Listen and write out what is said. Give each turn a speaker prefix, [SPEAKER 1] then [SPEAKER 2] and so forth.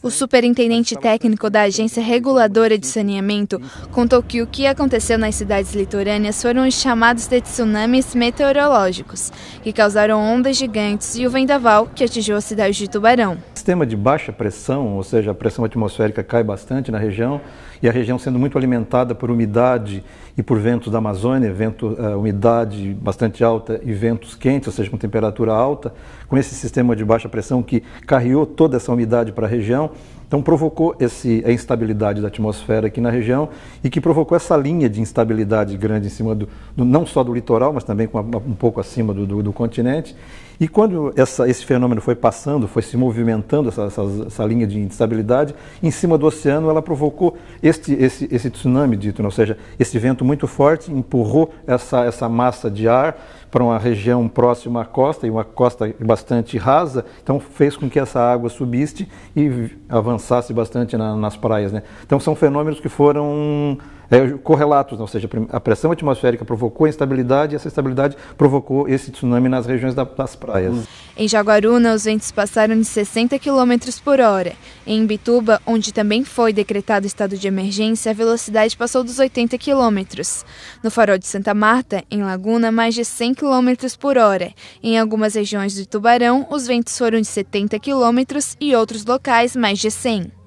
[SPEAKER 1] O superintendente técnico da Agência Reguladora de Saneamento contou que o que aconteceu nas cidades litorâneas foram os chamados de tsunamis meteorológicos, que causaram ondas gigantes e o vendaval que atingiu a cidade de Tubarão.
[SPEAKER 2] sistema de baixa pressão, ou seja, a pressão atmosférica cai bastante na região, e a região sendo muito alimentada por umidade e por ventos da Amazônia, vento, uh, umidade bastante alta e ventos quentes, ou seja, com temperatura alta, com esse sistema de baixa pressão que carreou toda essa umidade instabilidade para a região. Então provocou esse, a instabilidade da atmosfera aqui na região e que provocou essa linha de instabilidade grande em cima do, do não só do litoral, mas também uma, um pouco acima do, do, do continente. E quando essa, esse fenômeno foi passando, foi se movimentando essa, essa, essa, linha de instabilidade em cima do oceano, ela provocou este, esse, esse tsunami dito, ou seja, esse vento muito forte empurrou essa, essa massa de ar para uma região próxima à costa, e uma costa bastante rasa, então fez com que essa água subisse e avançasse bastante na, nas praias. Né? Então são fenômenos que foram é, correlatos, ou seja, a pressão atmosférica provocou a instabilidade e essa instabilidade provocou esse tsunami nas regiões da, das praias.
[SPEAKER 1] Em Jaguaruna, os ventos passaram de 60 km por hora. Em Bituba, onde também foi decretado estado de emergência, a velocidade passou dos 80 km. No farol de Santa Marta, em Laguna, mais de 100 km por hora. Em algumas regiões de Tubarão, os ventos foram de 70 km e outros locais mais de 100.